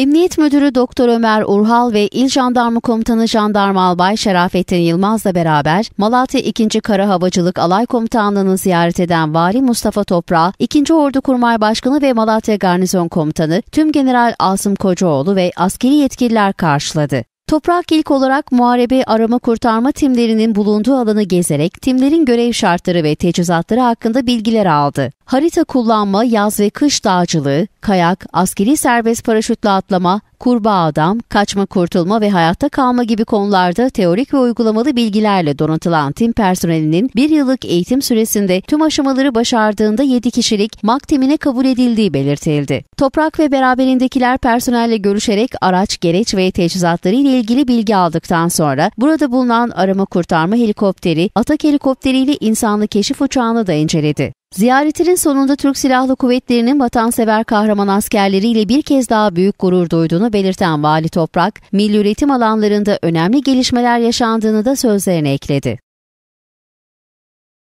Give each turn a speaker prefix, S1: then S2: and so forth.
S1: Emniyet Müdürü Doktor Ömer Urhal ve İl Jandarma Komutanı Jandarma Albay Şerafettin Yılmaz'la beraber Malatya 2. Kara Havacılık Alay Komutanlığı'nı ziyaret eden Vali Mustafa Toprağı, 2. Ordu Kurmay Başkanı ve Malatya Garnizon Komutanı Tüm General Asım Kocaoğlu ve askeri yetkililer karşıladı. Toprak ilk olarak muharebe arama kurtarma timlerinin bulunduğu alanı gezerek timlerin görev şartları ve teçhizatları hakkında bilgiler aldı harita kullanma, yaz ve kış dağcılığı, kayak, askeri serbest paraşütle atlama, kurbağa adam, kaçma kurtulma ve hayatta kalma gibi konularda teorik ve uygulamalı bilgilerle donatılan tim personelinin bir yıllık eğitim süresinde tüm aşamaları başardığında 7 kişilik MAK timine kabul edildiği belirtildi. Toprak ve beraberindekiler personelle görüşerek araç, gereç ve teçhizatları ile ilgili bilgi aldıktan sonra burada bulunan arama kurtarma helikopteri, Atak helikopteriyle insanlı keşif uçağını da inceledi. Ziyaretinin sonunda Türk Silahlı Kuvvetleri'nin vatansever kahraman askerleriyle bir kez daha büyük gurur duyduğunu belirten Vali Toprak, milli üretim alanlarında önemli gelişmeler yaşandığını da sözlerine ekledi.